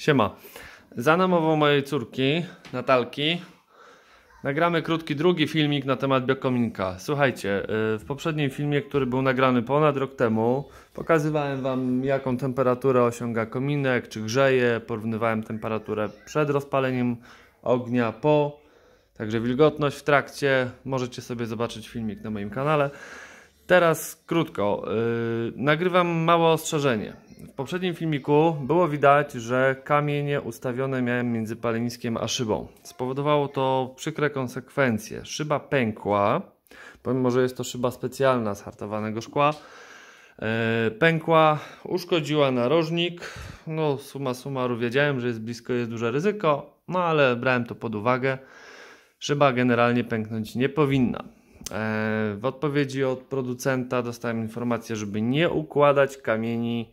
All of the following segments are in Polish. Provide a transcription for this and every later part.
Siema. Za namową mojej córki, Natalki, nagramy krótki drugi filmik na temat biokominka. Słuchajcie, y, w poprzednim filmie, który był nagrany ponad rok temu, pokazywałem Wam jaką temperaturę osiąga kominek, czy grzeje, porównywałem temperaturę przed rozpaleniem ognia, po, także wilgotność w trakcie. Możecie sobie zobaczyć filmik na moim kanale. Teraz krótko, y, nagrywam małe ostrzeżenie poprzednim filmiku było widać, że kamienie ustawione miałem między paleniskiem a szybą. Spowodowało to przykre konsekwencje. Szyba pękła, pomimo, że jest to szyba specjalna z hartowanego szkła, e, pękła, uszkodziła narożnik. No, suma summarum, wiedziałem, że jest blisko, jest duże ryzyko, no ale brałem to pod uwagę. Szyba generalnie pęknąć nie powinna. E, w odpowiedzi od producenta dostałem informację, żeby nie układać kamieni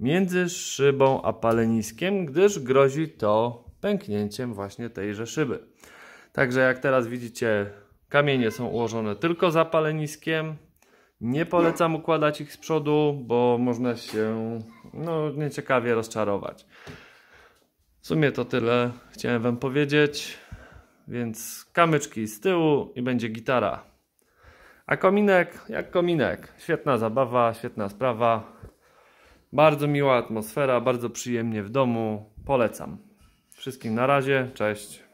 między szybą a paleniskiem, gdyż grozi to pęknięciem właśnie tejże szyby. Także jak teraz widzicie, kamienie są ułożone tylko za paleniskiem. Nie polecam układać ich z przodu, bo można się no, nieciekawie rozczarować. W sumie to tyle chciałem Wam powiedzieć. Więc kamyczki z tyłu i będzie gitara. A kominek jak kominek. Świetna zabawa, świetna sprawa. Bardzo miła atmosfera, bardzo przyjemnie w domu. Polecam. Wszystkim na razie, cześć.